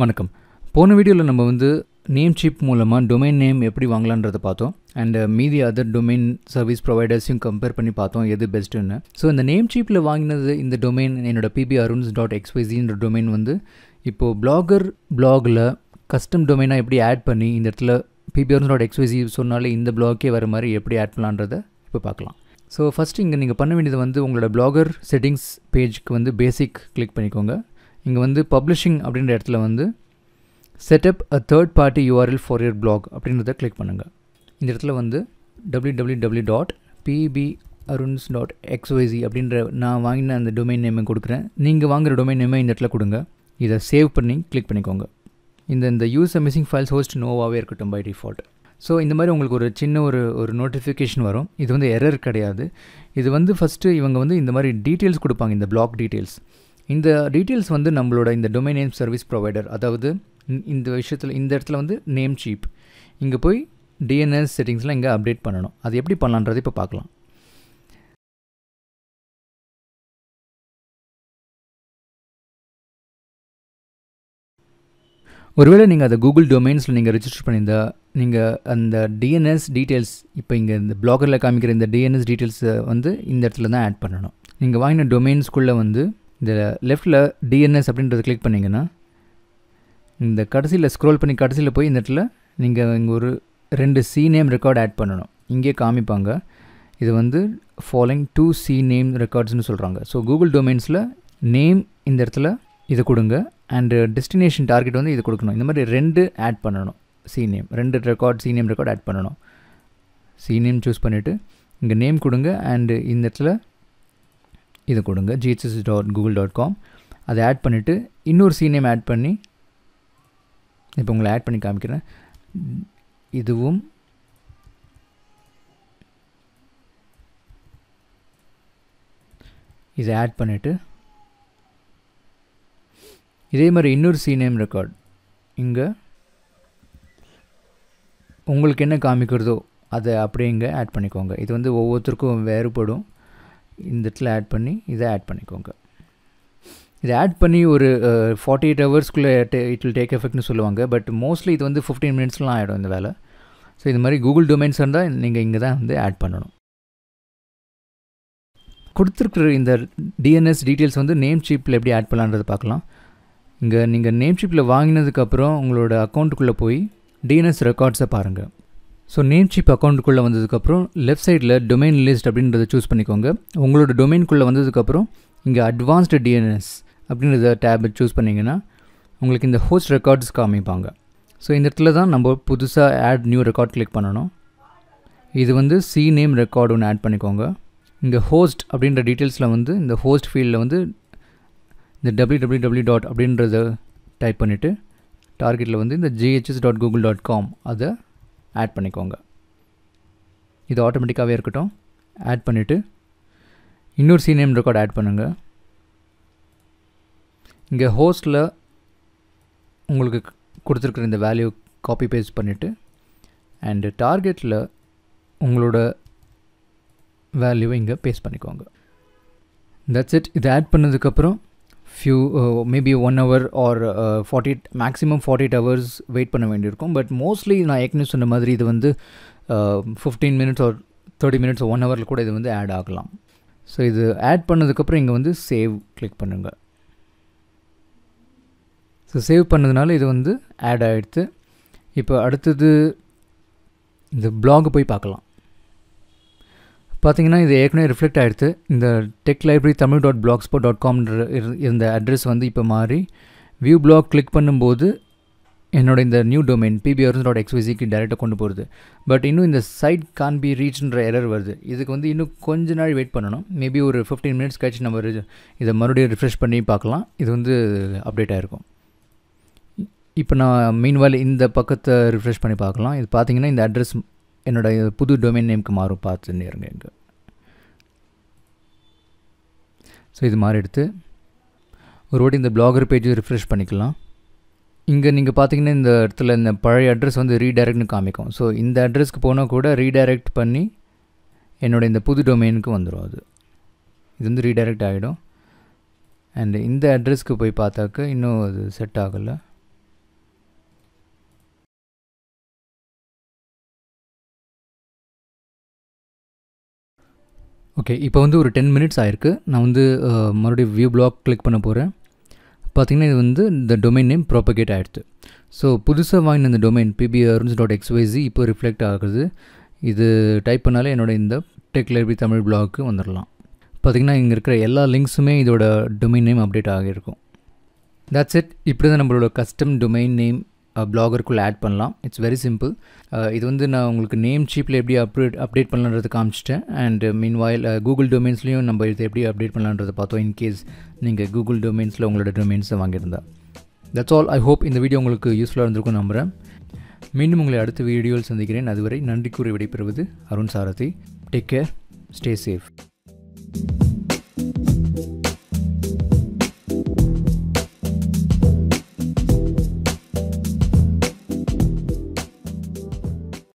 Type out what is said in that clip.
வணக்கம் போன வீடியோவில் நம்ம வந்து நேம் சிப் மூலமாக டொமைன் நேம் எப்படி வாங்கலான்றதை பார்த்தோம் அண்ட் uh, மீதி அதர் டொமைன் சர்வீஸ் ப்ரொவைடர்ஸையும் கம்பேர் பண்ணி பார்த்தோம் எது பெஸ்ட்டுன்னு ஸோ இந்த நேம் சீப்பில் வாங்கினது இந்த டொமைன் என்னோடய பிபி அருண்ஸ் டாட் எக்ஸ்பைசின்ற டொமைன் வந்து இப்போது பிளாகர் பிளாகில் கஸ்டம் டொமைனாக எப்படி ஆட் பண்ணி இந்த இடத்துல பிபி அருண்ஸ் டாட் எக்ஸ்பைசி சொன்னாலே இந்த பிளாக்கே வர மாதிரி எப்படி ஆட் பண்ணலான்றதை இப்போ பார்க்கலாம் ஸோ ஃபஸ்ட்டு இங்கே நீங்கள் பண்ண வேண்டியது வந்து உங்களோட பிளாகர் செட்டிங்ஸ் பேஜ்க்கு வந்து பேசிக் கிளிக் பண்ணிக்கோங்க இங்கே வந்து பப்ளிஷிங் அப்படின்ற இடத்துல வந்து setup a third party URL for your blog அப்படின்றத கிளிக் பண்ணுங்கள் இந்த இடத்துல வந்து W W W dot BB Aruns dot XYZ அப்படின்ற நான் வாங்கின அந்த டொமைன் நேமை கொடுக்குறேன் நீங்கள் வாங்குகிற டொமைன் நேமை இந்த இடத்துல கொடுங்க இதை சேவ் பண்ணி கிளிக் பண்ணிக்கோங்க இந்த இந்த யூஸ் மிஸ்ஸிங் ஃபைல்ஸ் ஹோஸ்ட் நோவாகவே இருக்கட்டும் பை டிஃபால்ட் ஸோ இந்த மாதிரி உங்களுக்கு ஒரு சின்ன ஒரு ஒரு நோட்டிஃபிகேஷன் வரும் இது வந்து எரர் கிடையாது இது வந்து ஃபஸ்ட்டு இவங்க வந்து இந்த மாதிரி டீட்டெயில்ஸ் கொடுப்பாங்க இந்த பிளாக் டீட்டெயில்ஸ் இந்த டீட்டெயில்ஸ் வந்து நம்மளோட இந்த டொமைன் நேம் சர்வீஸ் ப்ரொவைடர் அதாவது இந்த விஷயத்தில் இந்த இடத்துல வந்து நேம் சீப் இங்கே போய் டிஎன்எஸ் செட்டிங்ஸ்லாம் இங்கே அப்டேட் பண்ணணும் அது எப்படி பண்ணலான்றது இப்போ பார்க்கலாம் ஒருவேளை நீங்கள் அதை கூகுள் டொமைன்ஸில் நீங்கள் ரிஜிஸ்டர் பண்ணியிருந்தா நீங்கள் அந்த டிஎன்எஸ் டீட்டெயில்ஸ் இப்போ இங்கே இந்த பிளாகரில் காமிக்கிற இந்த டிஎன்எஸ் டீட்டெயில்ஸை வந்து இந்த இடத்துல தான் ஆட் பண்ணணும் நீங்கள் வாங்கின டொமைன்ஸ்குள்ளே வந்து இந்த லெஃப்ட்டில் டிஎன்எஸ் அப்படின்றத கிளிக் பண்ணிங்கன்னா இந்த கடைசியில் ஸ்க்ரோல் பண்ணி கடைசியில் போய் இந்த இடத்துல நீங்கள் இங்கே ஒரு ரெண்டு சி நேம் ரெக்கார்டு ஆட் பண்ணணும் இங்கே காமிப்பாங்க இது வந்து ஃபாலோயிங் டூ சி நேம் ரெக்கார்ட்ஸ்னு சொல்கிறாங்க ஸோ கூகுள் டொமைன்ஸில் நேம் இந்த இடத்துல இதை கொடுங்க அண்டு டெஸ்டினேஷன் டார்கெட் வந்து இது கொடுக்கணும் இந்த மாதிரி ரெண்டு ஆட் பண்ணணும் சி நேம் ரெண்டு record C name record add பண்ணணும் சி நேம் சூஸ் பண்ணிவிட்டு இங்கே நேம் கொடுங்க அண்டு இந்த இடத்துல இதை கொடுங்க GHS dot Google dot com அதை ஆட் பண்ணிவிட்டு இன்னொரு சீனேம் ஆட் பண்ணி இப்போ உங்களை ஆட் பண்ணி காமிக்கிறேன் இதுவும் இதை ஆட் பண்ணிவிட்டு இதே மாதிரி இன்னொரு சீனேம் ரெக்கார்ட் இங்கே உங்களுக்கு என்ன காமிக்கிறதோ அதை அப்படியே இங்கே ஆட் பண்ணிக்கோங்க இது வந்து ஒவ்வொருத்தருக்கும் வேறுபடும் இந்த இடத்துல ஆட் பண்ணி இதை ஆட் பண்ணிக்கோங்க இதை ஆட் பண்ணி ஒரு ஃபார்ட்டி எயிட் ஹவர்ஸ்க்குள்ளே இட் வில் டேக் எஃபெக்ட்னு சொல்லுவாங்க பட் மோஸ்ட்லி இது வந்து ஃபிஃப்டீன் மினிட்ஸ்லாம் ஆகிடும் இந்த வேலை ஸோ இது மாதிரி கூகுள் டொமைன்ஸ் இருந்தால் நீங்கள் இங்கே தான் வந்து ஆட் பண்ணணும் கொடுத்துருக்குற இந்த டிஎன்எஸ் டீட்டெயில்ஸ் வந்து நேம் சீப்பில் எப்படி ஆட் பண்ணலான்றது பார்க்கலாம் இங்கே நீங்கள் நேம் சீப்பில் வாங்கினதுக்கப்புறம் உங்களோட அக்கௌண்ட்டுக்குள்ளே போய் டிஎன்எஸ் ரெக்கார்ட்ஸை பாருங்கள் ஸோ நேம் சிப் அக்கௌண்ட்டுக்குள்ளே வந்ததுக்கப்புறம் லெஃப்ட் சைடில் டொமைன் லிஸ்ட் அப்படின்றத சூஸ் பண்ணிக்கோங்க உங்களோட டொமைனுக்குள்ளே வந்ததுக்கப்புறம் இங்கே அட்வான்ஸ்டு டிஎன்எஸ் அப்படின்றத டேப் சூஸ் பண்ணிங்கன்னா உங்களுக்கு இந்த ஹோஸ்ட் ரெக்கார்ட்ஸ் காமிப்பாங்க ஸோ இந்த இடத்துல தான் நம்ம புதுசாக ஆட் நியூ ரெக்கார்ட் கிளிக் பண்ணணும் இது வந்து சி நேம் ரெக்கார்டு ஒன்று ஆட் பண்ணிக்கோங்க இந்த ஹோஸ்ட் அப்படின்ற டீட்டெயில்ஸில் வந்து இந்த ஹோஸ்ட் ஃபீல்டில் வந்து இந்த டபிள்யூ டபிள்யூ டபிள்யூ டாட் அப்படின்றத டைப் பண்ணிவிட்டு டார்கெட்டில் வந்து இந்த GHS dot Google dot com அதை ஆட் பண்ணிக்கோங்க இது ஆட்டோமேட்டிக்காகவே இருக்கட்டும் ஆட் பண்ணிவிட்டு இன்னொரு நேம் ரெக்கார்ட் ஆட் பண்ணுங்கள் இங்கே ஹோஸ்ட்டில் உங்களுக்கு கொடுத்துருக்குற இந்த வேல்யூ காப்பி பேஸ்ட் பண்ணிவிட்டு அண்டு டார்கெட்டில் உங்களோட வேல்யூவை இங்கே பேஸ்ட் பண்ணிக்கோங்க தட்ஸ் இட் இது ஆட் பண்ணதுக்கப்புறம் few maybe one hour or forty maximum forty eight hours wait பண்ண வேண்டியிருக்கும் பட் மோஸ்ட்லி நான் ஏற்கனவே சொன்ன மாதிரி இது வந்து fifteen minutes or thirty minutes one ஹவரில் கூட இது வந்து ஆட் ஆகலாம் ஸோ இது ஆட் பண்ணதுக்கப்புறம் இங்கே வந்து சேவ் கிளிக் பண்ணுங்கள் ஸோ சேவ் பண்ணதுனால இது வந்து ஆட் ஆகிடுத்து இப்போ அடுத்தது இந்த பிளாக் போய் பார்க்கலாம் பார்த்தீங்கன்னா இது ஏற்கனவே ரிஃப்ளெக்ட் ஆகிடுது இந்த tech library Tamil dot blogspot dot காம்ன்ற இருந்த அட்ரஸ் வந்து இப்போ மாறி வியூ பிளாக் கிளிக் பண்ணும்போது என்னோட இந்த நியூ டொமைன் பிபிஆர் டாட் எக்ஸ்விசிக்கு டேரெக்டாக கொண்டு போகிறது பட் இன்னும் இந்த சைட் கான் பி ரீச்ன்ற எரர் வருது இதுக்கு வந்து இன்னும் கொஞ்ச நாள் வெயிட் பண்ணணும் மேபி ஒரு ஃபிஃப்டீன் மினிட்ஸ் கழிச்சு நம்ம இதை மறுபடியும் ரிஃப்ரெஷ் பண்ணி பார்க்கலாம் இது வந்து அப்டேட் ஆகிருக்கும் இப்போ நான் மீன்வால் இந்த பக்கத்தை ரிஃப்ரெஷ் பண்ணி பார்க்கலாம் இது பார்த்தீங்கன்னா இந்த அட்ரஸ் என்னுடைய புது டொமைன் நேம்க்கு மாறும் பார்த்து நேருங்க இங்கே ஸோ இது மாதிரி எடுத்து ஒரு வாட்டி இந்த பிளாகர் பேஜ் ரிஃப்ரெஷ் பண்ணிக்கலாம் இங்கே நீங்கள் பார்த்தீங்கன்னா இந்த இடத்துல இந்த பழைய அட்ரஸ் வந்து ரீடைரக்ட்னு காமிக்கும் ஸோ இந்த அட்ரஸ்க்கு போனால் கூட ரீடைரக்ட் பண்ணி என்னோடய இந்த புது டொமைனுக்கு வந்துடும் அது இது வந்து ரீடைரக்ட் ஆகிடும் அண்ட் இந்த அட்ரஸ்க்கு போய் பார்த்தாக்க இன்னும் அது செட் ஆகலை ஓகே இப்போ வந்து ஒரு டென் மினிட்ஸ் ஆயிருக்கு நான் வந்து மறுபடியும் வியூ பிளாக் கிளிக் பண்ண போகிறேன் பார்த்திங்கன்னா இது வந்து இந்த டொமைன் நேம் ப்ராப்பகேட் ஆகிடுது ஸோ புதுசாக வாங்கின இந்த domain BB Aruns dot XYZ இப்போ ரிஃப்ளெக்ட் ஆகுது இது டைப் பண்ணாலே என்னோட இந்த டெக் லைப்ரரி தமிழ் பிளாக்கு வந்துடலாம் பார்த்திங்கன்னா இங்கே இருக்கிற எல்லா லிங்க்ஸுமே இதோட டொமைன் நேம் அப்டேட் ஆகியிருக்கும் தட்ஸ் இட் இப்படி தான் நம்மளோட கஸ்டம் டொமைன் நேம் பிளாகருக்குள்ளே ஆட் பண்ணலாம் இட்ஸ் வெரி சிம்பிள் இது வந்து நான் உங்களுக்கு நேம் சீப்பில் எப்படி அப்டேட் அப்டேட் பண்ணலான்றது காமிச்சிட்டேன் அண்ட் மீன் வாயில் கூகுள் டொமைன்ஸ்லேயும் நம்ம இதை எப்படி அப்டேட் பண்ணலான்றதை பார்த்தோம் இன்கேஸ் நீங்கள் கூகுள் டொமைன்ஸில் உங்களோட டொமைன்ஸை வாங்கியிருந்தா தட்ஸ் ஆல் ஐ ஹோப் இந்த வீடியோ உங்களுக்கு யூஸ்ஃபுல்லாக இருந்திருக்கும் நம்புகிறேன் மீண்டும் உங்களை அடுத்த வீடியோவில் சந்திக்கிறேன் அதுவரை நன்றி கூறி விடைபெறுவது Arun Sarathi take care stay safe